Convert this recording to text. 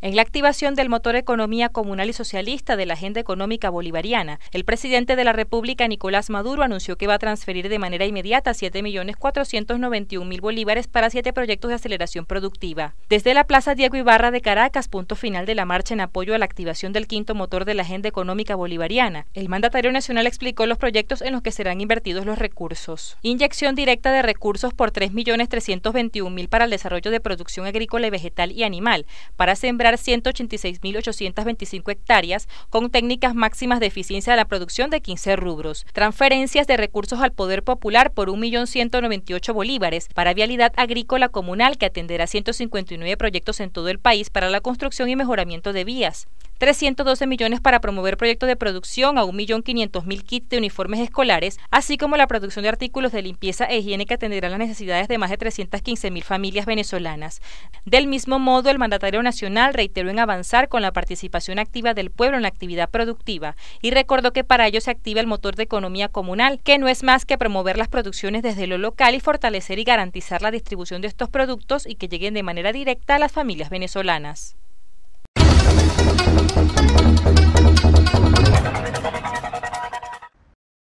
En la activación del motor economía comunal y socialista de la agenda económica bolivariana, el presidente de la República, Nicolás Maduro, anunció que va a transferir de manera inmediata 7.491.000 bolívares para siete proyectos de aceleración productiva. Desde la Plaza Diego Ibarra de Caracas, punto final de la marcha en apoyo a la activación del quinto motor de la agenda económica bolivariana, el mandatario nacional explicó los proyectos en los que serán invertidos los recursos. Inyección directa de recursos por 3.321.000 para el desarrollo de producción agrícola y vegetal y animal, para sembrar 186.825 hectáreas con técnicas máximas de eficiencia de la producción de 15 rubros. Transferencias de recursos al Poder Popular por 1.198 bolívares para vialidad agrícola comunal que atenderá 159 proyectos en todo el país para la construcción y mejoramiento de vías. 312 millones para promover proyectos de producción a 1.500.000 kits de uniformes escolares, así como la producción de artículos de limpieza e higiene que atenderán las necesidades de más de 315.000 familias venezolanas. Del mismo modo, el mandatario nacional reiteró en avanzar con la participación activa del pueblo en la actividad productiva y recordó que para ello se activa el motor de economía comunal, que no es más que promover las producciones desde lo local y fortalecer y garantizar la distribución de estos productos y que lleguen de manera directa a las familias venezolanas.